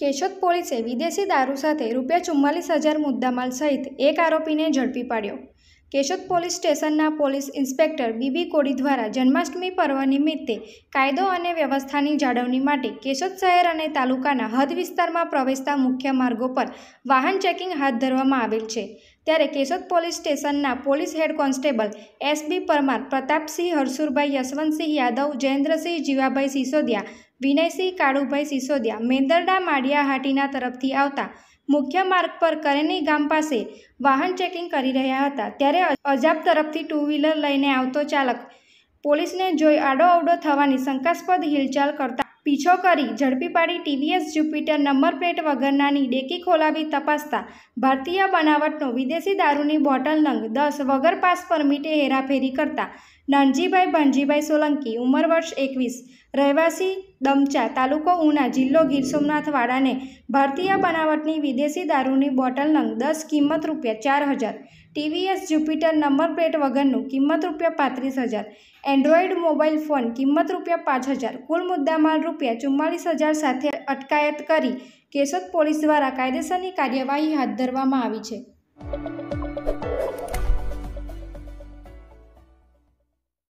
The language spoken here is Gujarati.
કેશોદ પોલીસે વિદેશી દારૂ સાથે રૂપિયા ચુમ્માલીસ હજાર મુદ્દામાલ સહિત એક આરોપીને ઝડપી પાડ્યો કેશોદ પોલીસ સ્ટેશનના પોલીસ ઇન્સ્પેક્ટર બીબી કોડી દ્વારા જન્માષ્ટમી પર્વ નિમિત્તે કાયદો અને વ્યવસ્થાની જાળવણી માટે કેશોદ શહેર અને તાલુકાના હદ વિસ્તારમાં પ્રવેશતા મુખ્ય માર્ગો પર વાહન ચેકિંગ હાથ ધરવામાં આવેલ છે ત્યારે કેશોદ પોલીસ સ્ટેશનના police head constable S B Parmar Pratapsinh Harsurbhai Yashwantsinh Yadav Jayendrasinh Jivabhai Sisodiya Vinaysinh Kalubhai Sisodiya Mendarda Maliya તરફથી આવતા મુખ્ય માર્ગ પર કરેની ગામ પાસે વાહન ચેકિંગ કરી રહ્યા હતા ત્યારે અજાબ તરફથી ટુ વ્હીલર લઈને આવતો ચાલક પોલીસને જોઈ આડોઅવડો થવાની શંકાસ્પદ હિલચાલ કરતા પીછો કરી ઝડપી પાડી ટીવીએસ જુપિટર નંબર પ્લેટ વગરનાની ડેકી ખોલાવી તપાસતા ભારતીય બનાવટનો વિદેશી દારૂની બોટલ નંગ દસ વગર પાસ પરમિટે હેરાફેરી કરતા નાનજીભાઈ ભણજીભાઈ સોલંકી ઉંમર વર્ષ એકવીસ રહેવાસી દમચા તાલુકો ઉના જિલ્લો ગીર સોમનાથ વાળાને ભારતીય બનાવટની વિદેશી દારૂની બોટલ નંગ દસ કિંમત રૂપિયા ચાર હજાર ટીવીએસ જ્યુપિટર નંબર પ્લેટ વગરનું કિંમત રૂપિયા પાંત્રીસ હજાર એન્ડ્રોઈડ મોબાઈલ ફોન કિંમત રૂપિયા પાંચ હજાર કુલ મુદ્દામાલ રૂપિયા ચુમ્માલીસ હજાર સાથે અટકાયત કરી કેશોદ પોલીસ દ્વારા કાયદેસરની કાર્યવાહી હાથ ધરવામાં આવી છે